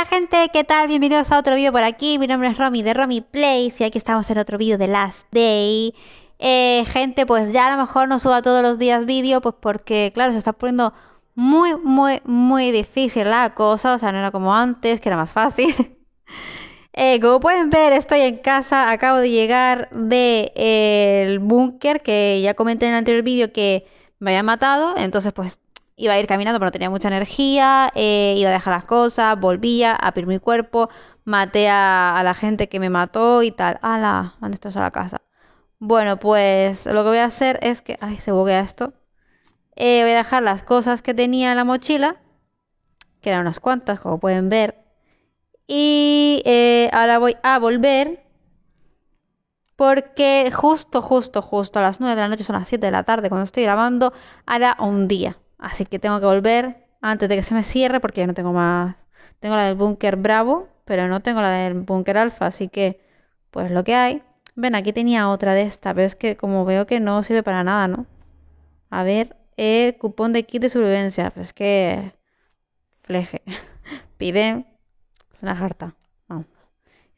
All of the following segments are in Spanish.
Hola gente, ¿qué tal? Bienvenidos a otro vídeo por aquí. Mi nombre es Romy de Romy Place y aquí estamos en otro vídeo de Last Day. Eh, gente, pues ya a lo mejor no suba todos los días vídeo, pues porque, claro, se está poniendo muy, muy, muy difícil la cosa. O sea, no era como antes, que era más fácil. Eh, como pueden ver, estoy en casa, acabo de llegar del de, eh, búnker que ya comenté en el anterior vídeo que me había matado. Entonces, pues iba a ir caminando, pero no tenía mucha energía, eh, iba a dejar las cosas, volvía a abrir mi cuerpo, maté a, la gente que me mató y tal. ¡Hala! Mandé esto a la casa. Bueno, pues lo que voy a hacer es que. ¡Ay, se buguea esto! Eh, voy a dejar las cosas que tenía en la mochila, que eran unas cuantas, como pueden ver. Y eh, ahora voy a volver. Porque justo, justo, justo a las 9 de la noche, son las 7 de la tarde cuando estoy grabando, hará un día Así que tengo que volver antes de que se me cierre porque no tengo más. Tengo la del búnker Bravo, pero no tengo la del búnker Alfa, así que pues lo que hay. Ven, aquí tenía otra de esta, pero es que como veo que no sirve para nada, ¿no? A ver, El eh, cupón de kit de supervivencia. Pues que... Fleje. Piden. una jarta.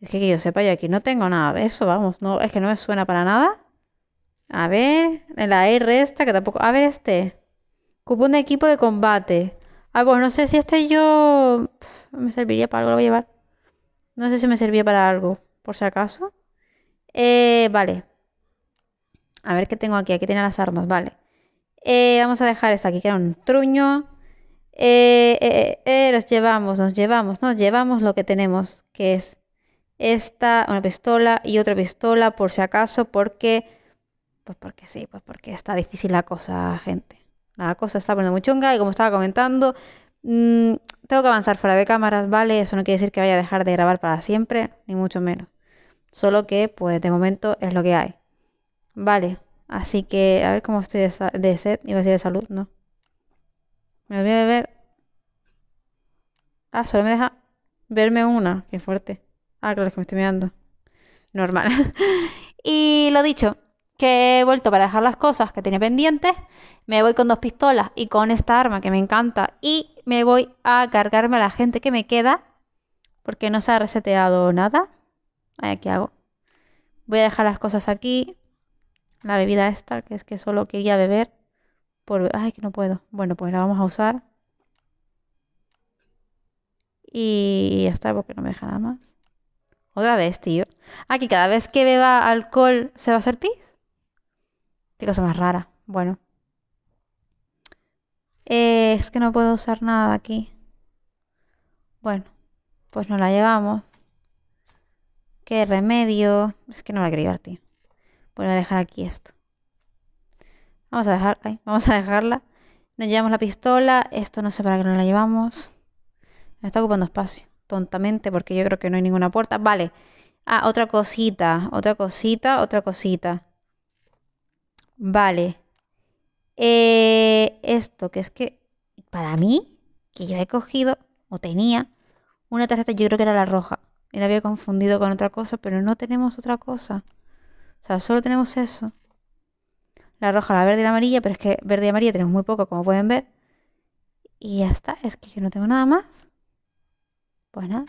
Es que, yo sepa, yo aquí no tengo nada de eso, vamos. No, es que no me suena para nada. A ver, en la R esta, que tampoco... A ver este. Ocupó un equipo de combate. Ah, bueno pues no sé si este yo... Me serviría para algo, lo voy a llevar. No sé si me servía para algo, por si acaso. Eh, vale. A ver qué tengo aquí. Aquí tiene las armas, vale. Eh, vamos a dejar esta aquí, que era un truño. Eh, eh, eh, los llevamos, nos llevamos, nos llevamos lo que tenemos, que es esta, una pistola y otra pistola, por si acaso, porque... Pues porque sí, pues porque está difícil la cosa, gente la cosa está poniendo muy chunga y como estaba comentando, mm, tengo que avanzar fuera de cámaras, ¿vale? Eso no quiere decir que vaya a dejar de grabar para siempre, ni mucho menos. Solo que, pues, de momento es lo que hay. Vale, así que a ver cómo estoy de, set, iba a decir de salud, ¿no? Me voy de ver. Ah, solo me deja verme una, qué fuerte. Ah, claro, es que me estoy mirando. Normal. y lo dicho, que he vuelto para dejar las cosas que tenía pendientes, me voy con dos pistolas y con esta arma que me encanta y me voy a cargarme a la gente que me queda porque no se ha reseteado nada. Ay, ¿qué hago? Voy a dejar las cosas aquí. La bebida esta, que es que solo quería beber. Por... Ay, que no puedo. Bueno, pues la vamos a usar. Y ya está, porque no me deja nada más. Otra vez, tío. Aquí cada vez que beba alcohol se va a hacer pis. Qué cosa más rara. Bueno. Eh, es que no puedo usar nada aquí. Bueno, pues no la llevamos. Qué remedio. Es que no la quería llevar, tío. voy a dejar aquí esto. Vamos a dejar, vamos a dejarla. Nos llevamos la pistola. Esto no sé para qué no la llevamos. Me está ocupando espacio. Tontamente, porque yo creo que no hay ninguna puerta. Vale. Ah, otra cosita, otra cosita, otra cosita. Vale. Eh, esto, que es que para mí, que yo he cogido o tenía una tarjeta, yo creo que era la roja. Y la había confundido con otra cosa, pero no tenemos otra cosa. O sea, solo tenemos eso. La roja, la verde y la amarilla, pero es que verde y amarilla tenemos muy poco, como pueden ver. Y ya está, es que yo no tengo nada más. Pues nada,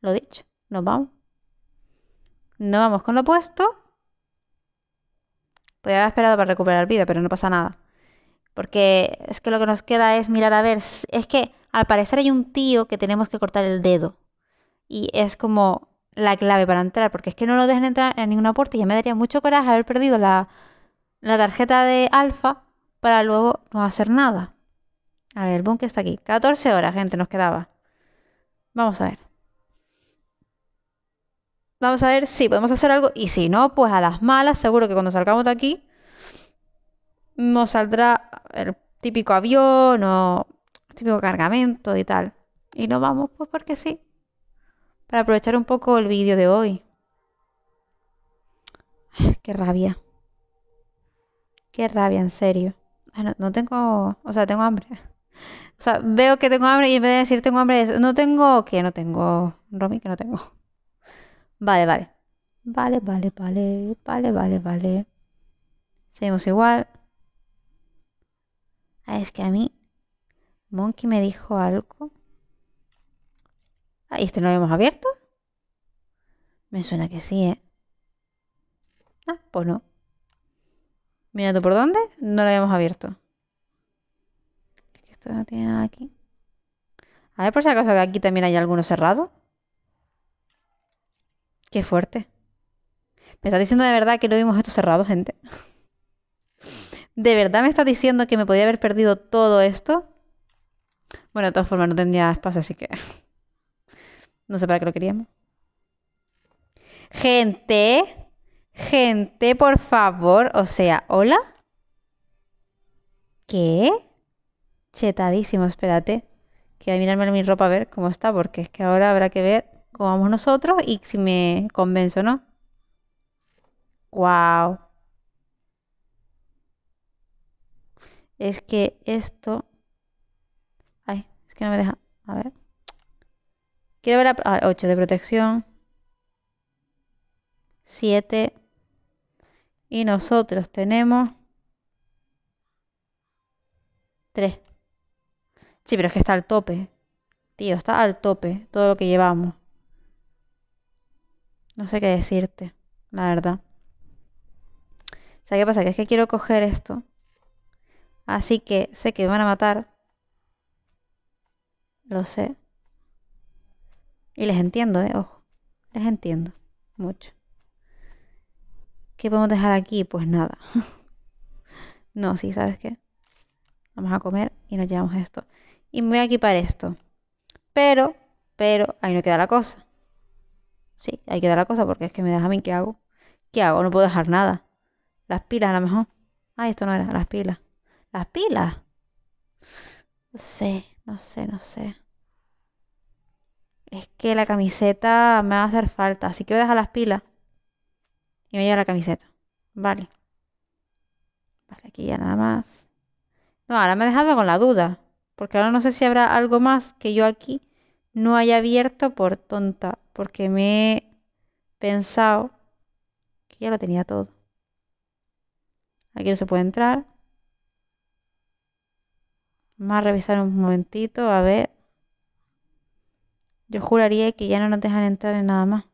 lo dicho, nos vamos. Nos vamos con lo opuesto. Podría pues haber esperado para recuperar vida, pero no pasa nada. Porque es que lo que nos queda es mirar a ver. Es que al parecer hay un tío que tenemos que cortar el dedo. Y es como la clave para entrar. Porque es que no lo dejan entrar en ninguna puerta. Y ya me daría mucho coraje haber perdido la, tarjeta de alfa para luego no hacer nada. A ver, el que está aquí. 14 horas, gente, nos quedaba. Vamos a ver vamos a ver si podemos hacer algo y si no, pues a las malas, seguro que cuando salgamos de aquí nos saldrá el típico avión o el típico cargamento y tal. Y nos vamos, pues porque sí, para aprovechar un poco el vídeo de hoy. qué rabia. Qué rabia, en serio. Ah, no, tengo, o sea, tengo hambre. O sea, veo que tengo hambre y en vez de decir tengo hambre, no tengo, que no tengo, Romy, que no tengo. Vale, vale. Vale, vale, vale, vale, vale, vale. Seguimos igual. Ah, es que a mí Monkey me dijo algo. Ah, ¿y este no lo habíamos abierto? Me suena que sí, ¿eh? Ah, pues no. Mira tú por dónde, no lo habíamos abierto. Es que esto no tiene nada aquí. A ver por si acaso que aquí también hay alguno cerrado fuerte. ¿Me estás diciendo de verdad que lo vimos esto cerrado, gente? ¿De verdad me estás diciendo que me podía haber perdido todo esto? Bueno, de todas formas, no tendría espacio, así que... No sé para qué lo queríamos. Gente, gente, por favor. O sea, ¿hola? ¿Qué? Chetadísimo, espérate. Que voy a mirarme mi ropa a ver cómo está, porque es que ahora habrá que ver vamos nosotros y si me convenzo, ¿no? Wow. Es que esto... Ay, es que no me deja... A ver. Quiero ver a... Ah, 8 de protección. 7. Y nosotros tenemos... 3. Sí, pero es que está al tope. Tío, está al tope todo lo que llevamos. No sé qué decirte, la verdad. ¿Sabes qué pasa? Que es que quiero coger esto. Así que sé que me van a matar. Lo sé. Y les entiendo, ¿eh? Ojo. Les entiendo. Mucho. ¿Qué podemos dejar aquí? Pues nada. no, sí, ¿sabes qué? Vamos a comer y nos llevamos esto. Y me voy a equipar esto. Pero, pero, ahí no queda la cosa. Sí, hay que dar la cosa porque es que me deja a mí, ¿qué hago? ¿Qué hago? No puedo dejar nada. Las pilas a lo mejor. Ay, esto no era, las pilas. ¿Las pilas? No sé, no sé, no sé. Es que la camiseta me va a hacer falta, así que voy a dejar las pilas. Y me llevo la camiseta. Vale. Vale, aquí ya nada más. No, ahora me he dejado con la duda. Porque ahora no sé si habrá algo más que yo aquí no haya abierto por tonta, porque me he pensado que ya lo tenía todo. Aquí no se puede entrar. Vamos a revisar un momentito, a ver. Yo juraría que ya no nos dejan entrar en nada más.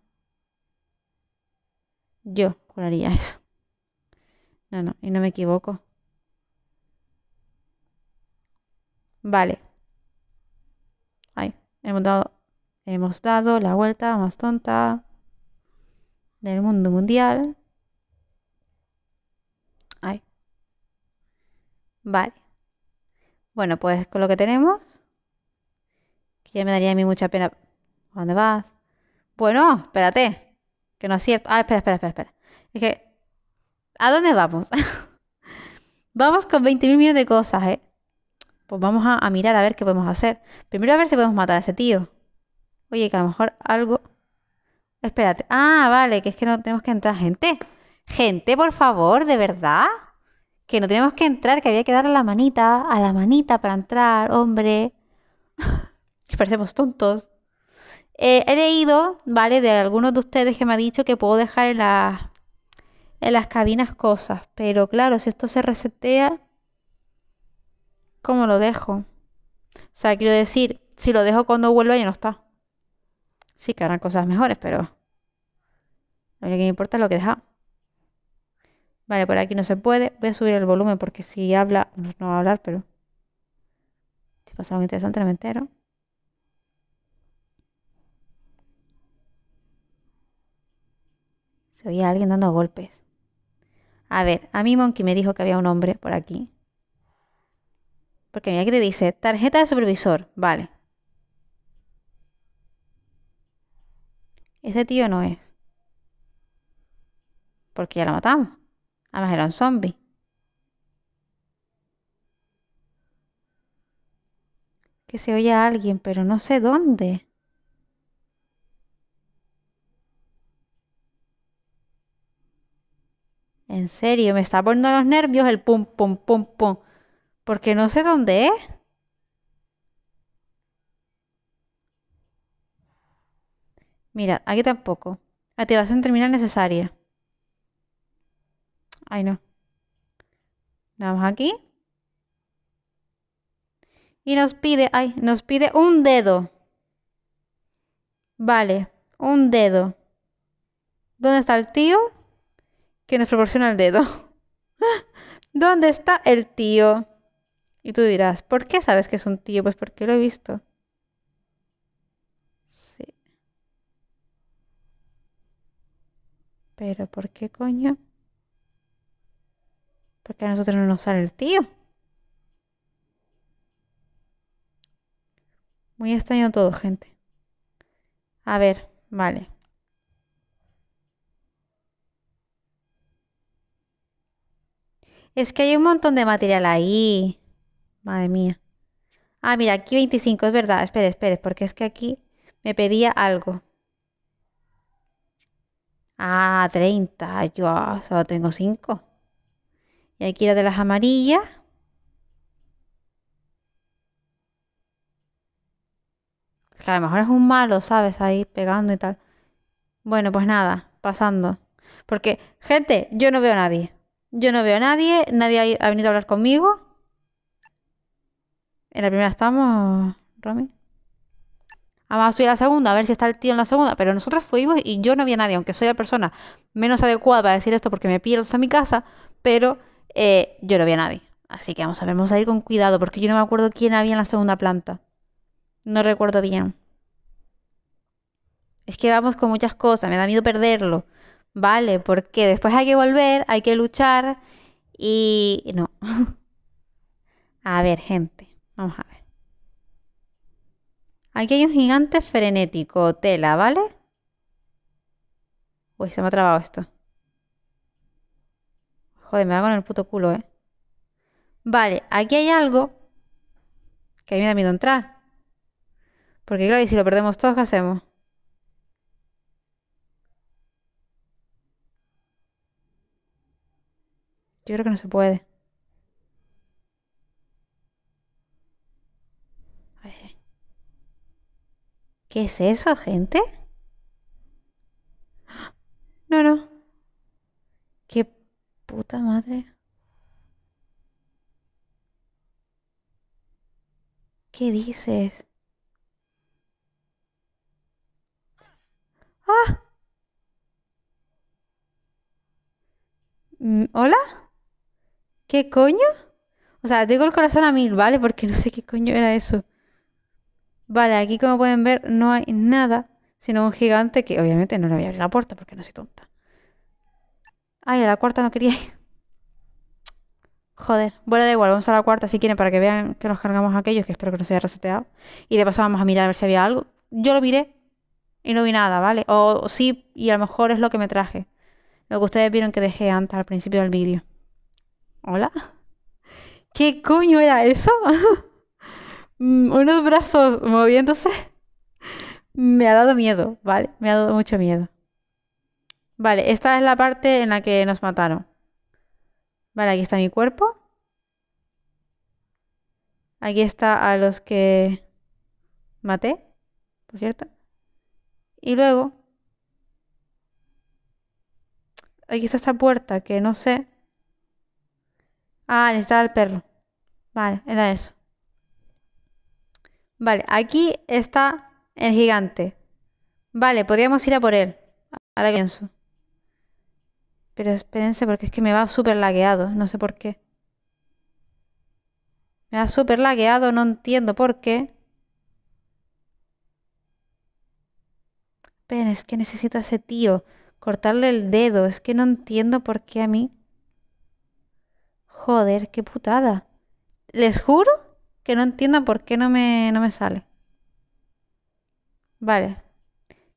Yo juraría eso. No, no, y no me equivoco. Vale. Hemos dado, hemos dado la vuelta más tonta del mundo mundial. Ay. Vale. Bueno, pues con lo que tenemos, que ya me daría a mí mucha pena. ¿A dónde vas? Bueno, espérate, que no es cierto. Ah, espera, espera, espera, espera. Es que, ¿a dónde vamos? vamos con 20.000 millones de cosas, ¿eh? Pues vamos a, mirar a ver qué podemos hacer. Primero a ver si podemos matar a ese tío. Oye, que a lo mejor algo... Espérate. Ah, vale, que es que no tenemos que entrar. Gente, gente, por favor, de verdad. Que no tenemos que entrar, que había que dar a la manita, a la manita para entrar, hombre. que parecemos tontos. Eh, he leído, ¿vale? De algunos de ustedes que me ha dicho que puedo dejar en, la, en las cabinas cosas. Pero claro, si esto se resetea cómo lo dejo. O sea, quiero decir, si lo dejo cuando vuelva ya no está. Sí que harán cosas mejores, pero lo que me importa lo que deja. Vale, por aquí no se puede. Voy a subir el volumen porque si habla, no, va a hablar, pero si pasa algo interesante no me entero. Se oía alguien dando golpes. A ver, a mí Monkey me dijo que había un hombre por aquí. Porque mira que te dice tarjeta de supervisor. Vale. Ese tío no es. Porque ya lo matamos. Además era un zombie. Que se oye a alguien, pero no sé dónde. En serio, me está poniendo los nervios el pum, pum, pum, pum. Porque no sé dónde es. ¿eh? Mira, aquí tampoco. Activación terminal necesaria. Ay, no. Vamos aquí. Y nos pide, ay, nos pide un dedo. Vale, un dedo. ¿Dónde está el tío? Que nos proporciona el dedo. ¿Dónde está el tío? Y tú dirás, ¿por qué sabes que es un tío? Pues porque lo he visto. Sí. Pero ¿por qué coño? Porque a nosotros no nos sale el tío. Muy extraño todo, gente. A ver, vale. Es que hay un montón de material ahí. Madre mía. Ah, mira, aquí 25, es verdad. Espera, espera, porque es que aquí me pedía algo. Ah, 30. Yo ah, solo tengo 5. Y aquí la de las amarillas. La a lo mejor es un malo, ¿sabes? Ahí pegando y tal. Bueno, pues nada, pasando. Porque, gente, yo no veo a nadie. Yo no veo a nadie, nadie ha venido a hablar conmigo. En la primera estamos, Romy. Ah, vamos a subir a la segunda, a ver si está el tío en la segunda. Pero nosotros fuimos y yo no vi a nadie, aunque soy la persona menos adecuada para decir esto porque me pierdo a mi casa, pero eh, yo no vi a nadie. Así que vamos a ver, vamos a ir con cuidado porque yo no me acuerdo quién había en la segunda planta. No recuerdo bien. Es que vamos con muchas cosas, me da miedo perderlo. Vale, porque después hay que volver, hay que luchar y... No. a ver, gente. Vamos a ver. Aquí hay un gigante frenético, tela, ¿vale? Uy, se me ha trabado esto. Joder, me hago con el puto culo, ¿eh? Vale, aquí hay algo que a mí me da miedo entrar. Porque claro, y si lo perdemos todos, ¿qué hacemos? Yo creo que no se puede. ¿Qué es eso, gente? No, no. ¿Qué puta madre? ¿Qué dices? ¡Ah! Mm, ¿Hola? ¿Qué coño? O sea, tengo el corazón a mil, ¿vale? Porque no sé qué coño era eso. Vale, aquí como pueden ver no hay nada, sino un gigante que obviamente no le voy a abrir la puerta porque no soy tonta. Ay, a la cuarta no quería ir. Joder, bueno, da igual, vamos a la cuarta si quieren para que vean que nos cargamos aquellos, que espero que no se haya reseteado. Y de paso vamos a mirar a ver si había algo. Yo lo miré y no vi nada, ¿vale? O, o sí, y a lo mejor es lo que me traje. Lo que ustedes vieron que dejé antes al principio del vídeo. ¿Hola? ¿Qué coño era eso? Mm, unos brazos moviéndose, me ha dado miedo, ¿vale? Me ha dado mucho miedo. Vale, esta es la parte en la que nos mataron. Vale, aquí está mi cuerpo. Aquí está a los que maté, por cierto. Y luego, aquí está esta puerta que no sé. Ah, necesitaba el perro. Vale, era eso. Vale, aquí está el gigante. Vale, podríamos ir a por él. Ahora pienso. Pero espérense porque es que me va súper lagueado. No sé por qué. Me va súper lagueado, no entiendo por qué. Esperen, es que necesito a ese tío. Cortarle el dedo. Es que no entiendo por qué a mí. Joder, qué putada. Les juro que no entiendo por qué no me, no me sale. Vale.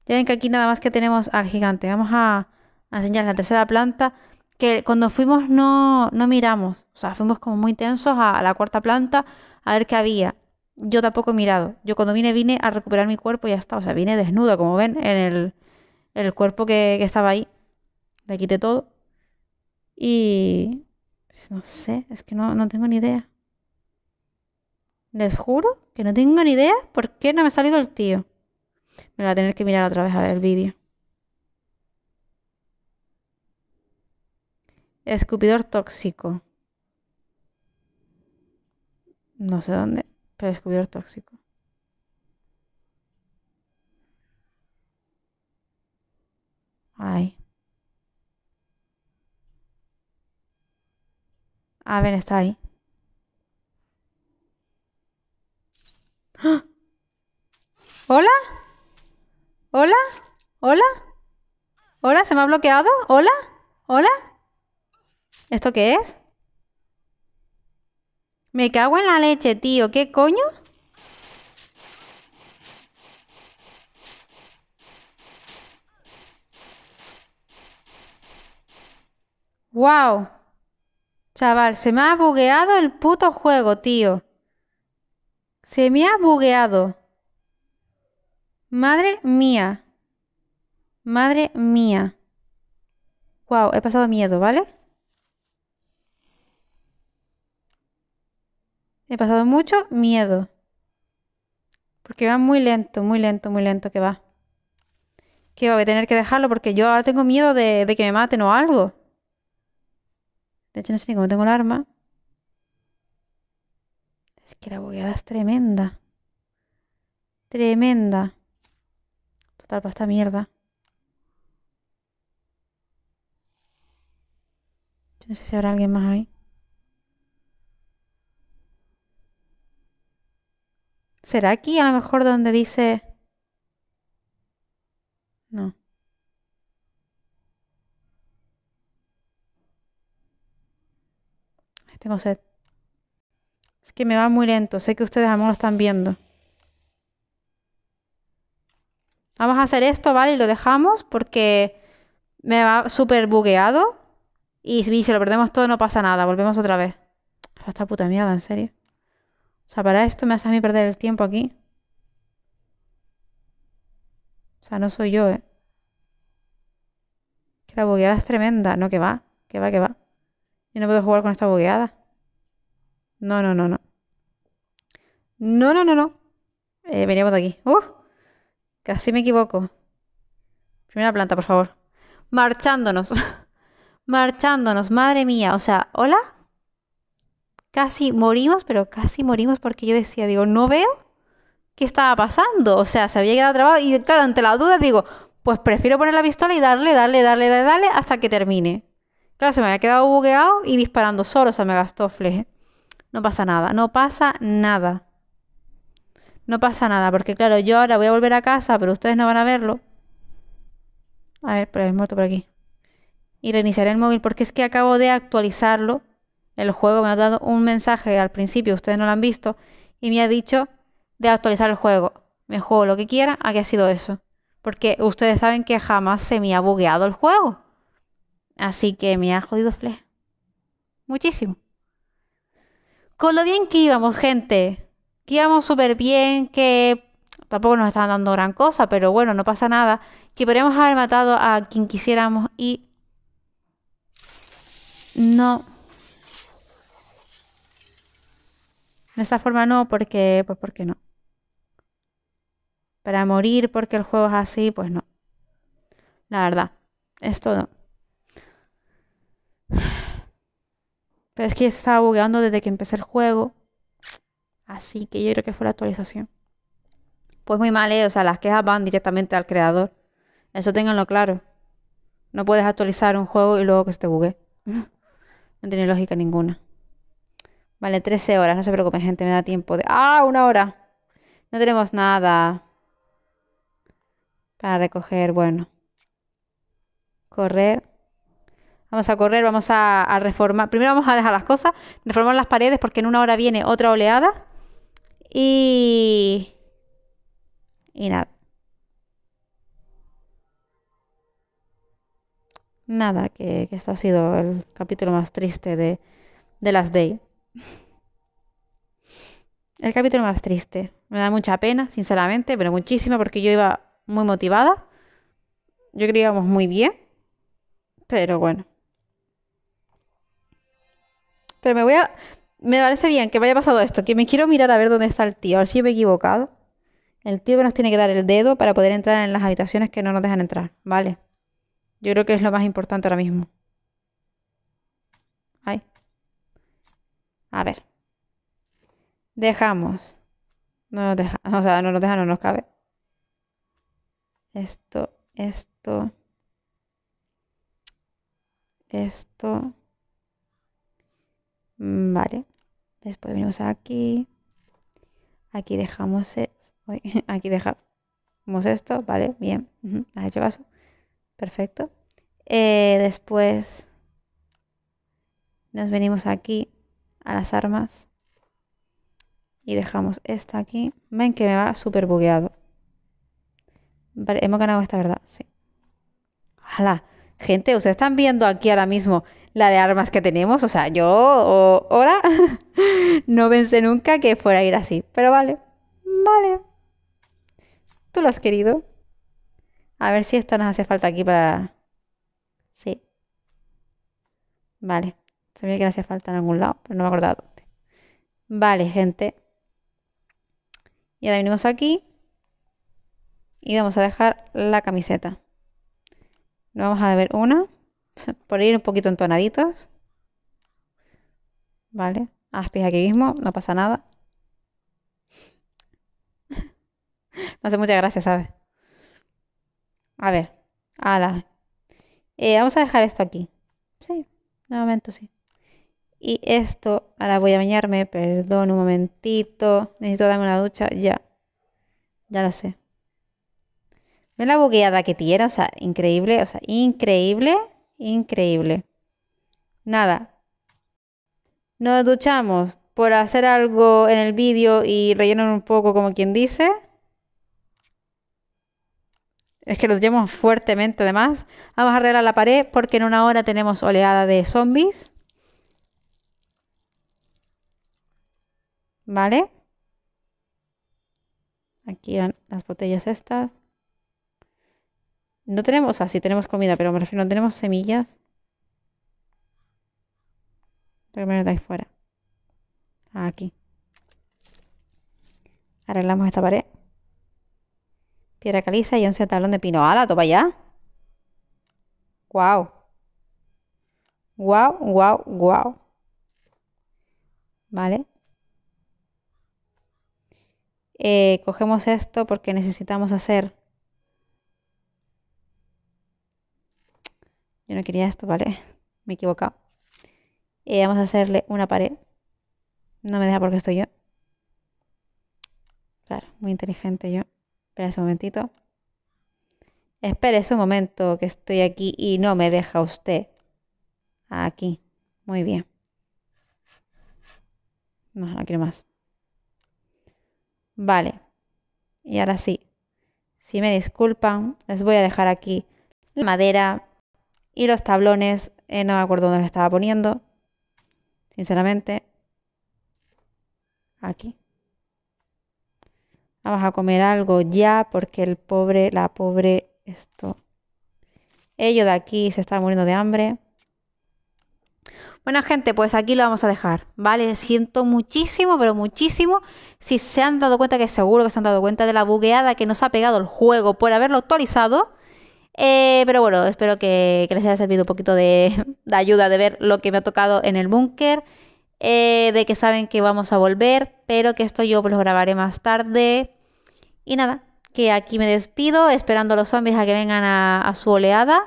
Ya ven que aquí nada más que tenemos al gigante. Vamos a, enseñar la tercera planta. Que cuando fuimos no, no miramos. O sea, fuimos como muy intensos a, la cuarta planta a ver qué había. Yo tampoco he mirado. Yo cuando vine, vine a recuperar mi cuerpo y ya está. O sea, vine desnuda, como ven, en el, el cuerpo que, estaba ahí. Le quité todo. Y... Pues, no sé, es que no tengo ni idea. Les juro que no tengo ni idea por qué no me ha salido el tío. Me lo voy a tener que mirar otra vez a ver el vídeo. Escupidor tóxico. No sé dónde, pero escupidor tóxico. Ay. Ah, ven, está ahí. ¿Hola? ¿Hola? ¿Hola? ¿Hola? ¿Se me ha bloqueado? ¿Hola? ¿Hola? ¿Esto qué es? Me cago en la leche, tío. ¿Qué coño? ¡Wow! Chaval, se me ha bugueado el puto juego, tío. Se me ha bugueado. Madre mía. Madre mía. Wow, he pasado miedo, ¿vale? He pasado mucho miedo. Porque va muy lento, muy lento, muy lento que va. Que voy a tener que dejarlo porque yo tengo miedo de, de que me maten o algo. De hecho, no sé ni cómo tengo el arma que la bogeada es tremenda. Tremenda. Total, para esta mierda. no sé si habrá alguien más ahí. ¿Será aquí a lo mejor donde dice... No. Tengo sed. Es que me va muy lento, sé que ustedes a lo están viendo. Vamos a hacer esto, ¿vale? Y lo dejamos porque me va súper bugueado. Y si lo perdemos todo no pasa nada, volvemos otra vez. Esta puta mierda, en serio. O sea, para esto me hace a mí perder el tiempo aquí. O sea, no soy yo, ¿eh? Que la bugueada es tremenda. No, que va, que va, que va. Yo no puedo jugar con esta bugueada. No, no, no, no. No, no, no, no. Eh, veníamos de aquí. ¡Uh! Casi me equivoco. Primera planta, por favor. Marchándonos. Marchándonos, madre mía. O sea, ¿hola? Casi morimos, pero casi morimos porque yo decía, digo, no veo qué estaba pasando. O sea, se había quedado trabado y claro, ante la duda digo, pues prefiero poner la pistola y darle, darle, darle, darle, darle hasta que termine. Claro, se me había quedado bugueado y disparando solo, o sea, me gastó fleje. No pasa nada, no pasa nada. No pasa nada, porque claro, yo ahora voy a volver a casa, pero ustedes no van a verlo. A ver, pero es muerto por aquí. Y reiniciaré el móvil porque es que acabo de actualizarlo. El juego me ha dado un mensaje al principio, ustedes no lo han visto, y me ha dicho de actualizar el juego. Me juego lo que quiera, ¿a que ha sido eso? Porque ustedes saben que jamás se me ha bugueado el juego. Así que me ha jodido Fle. Muchísimo con lo bien que íbamos, gente. Que íbamos súper bien, que tampoco nos estaban dando gran cosa, pero bueno, no pasa nada. Que podríamos haber matado a quien quisiéramos y... No. De esa forma no, porque... Pues porque no. Para morir porque el juego es así, pues no. La verdad. Esto no. Pero es que estaba bugueando desde que empecé el juego. Así que yo creo que fue la actualización. Pues muy mal, ¿eh? O sea, las quejas van directamente al creador. Eso tenganlo claro. No puedes actualizar un juego y luego que se te bugue. No tiene lógica ninguna. Vale, 13 horas. No se preocupen, gente. Me da tiempo de... ¡Ah! Una hora. No tenemos nada. Para recoger, bueno. Correr. Vamos a correr, vamos a, reformar. Primero vamos a dejar las cosas, reformar las paredes porque en una hora viene otra oleada. Y... Y nada. Nada, que, que ha sido el capítulo más triste de, de las Day. El capítulo más triste. Me da mucha pena, sinceramente, pero muchísima porque yo iba muy motivada. Yo creíamos muy bien, pero bueno. Pero me voy a... Me parece bien que me haya pasado esto, que me quiero mirar a ver dónde está el tío, a ver si me he equivocado. El tío que nos tiene que dar el dedo para poder entrar en las habitaciones que no nos dejan entrar, ¿vale? Yo creo que es lo más importante ahora mismo. Ahí. A ver. Dejamos. No nos deja, o sea, no nos deja, no nos cabe. Esto, esto. Esto. Mm, vale. Después venimos aquí. Aquí dejamos, e-, aquí dejamos esto, ¿vale? Bien, ha has hecho caso. Perfecto. Eh, después nos venimos aquí a las armas y dejamos esta aquí. Ven que me va súper bugueado. Vale, hemos ganado esta, ¿verdad? Sí. hala Gente, ustedes están viendo aquí ahora mismo la de armas que tenemos. O sea, yo, o, ahora, no pensé nunca que fuera a ir así. Pero vale, vale. Tú lo has querido. A ver si esto nos hace falta aquí para... Sí. Vale. ve que le hacía falta en algún lado, pero no me acordaba dónde. Vale, gente. Y ahora venimos aquí. Y vamos a dejar la camiseta. Vamos a ver una. por ir un poquito entonaditos. ¿Vale? Aspis aquí mismo, no pasa nada. Me hace mucha gracia, ¿sabes? A ver, ala. Eh, vamos a dejar esto aquí. Sí, de momento sí. Y esto, ahora voy a bañarme, perdón un momentito. Necesito darme una ducha, ya. Ya lo sé. Ve la bugueada que tiene? O sea, increíble, o sea, increíble increíble. Nada. Nos duchamos por hacer algo en el vídeo y rellenar un poco como quien dice. Es que lo duchemos fuertemente además. Vamos a arreglar la pared porque en una hora tenemos oleada de zombies. ¿Vale? Aquí van las botellas estas. No tenemos, o sí tenemos comida, pero me refiero, no tenemos semillas. me de ahí fuera. Ah, aquí. Arreglamos esta pared. Piedra caliza y 11 tablón de pino. ¡Hala, topa ya! ¡Guau! ¡Guau, guau, guau! ¿Vale? Eh, cogemos esto porque necesitamos hacer Yo no quería esto, ¿vale? Me he equivocado. Y eh, vamos a hacerle una pared. No me deja porque estoy yo. Claro, muy inteligente yo. Espera un momentito. Espere un momento que estoy aquí y no me deja usted. Aquí. Muy bien. No, no quiero más. Vale. Y ahora sí. Si me disculpan, les voy a dejar aquí la madera y los tablones, eh, no me acuerdo dónde los estaba poniendo. Sinceramente. Aquí. Vamos a comer algo ya porque el pobre, la pobre, esto. Ello de aquí se está muriendo de hambre. Bueno, gente, pues aquí lo vamos a dejar, ¿vale? Siento muchísimo, pero muchísimo, si se han dado cuenta, que seguro que se han dado cuenta de la bugueada que nos ha pegado el juego por haberlo actualizado. Eh, pero bueno, espero que, les haya servido un poquito de, ayuda, de ver lo que me ha tocado en el búnker, eh, de que saben que vamos a volver, pero que esto yo pues, lo grabaré más tarde. Y nada, que aquí me despido, esperando a los zombies a que vengan a su oleada.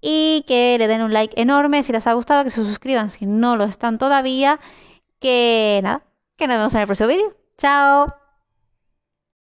Y que le den un like enorme si les ha gustado, que se suscriban si no lo están todavía. Que nada, que nos vemos en el próximo vídeo. ¡Chao!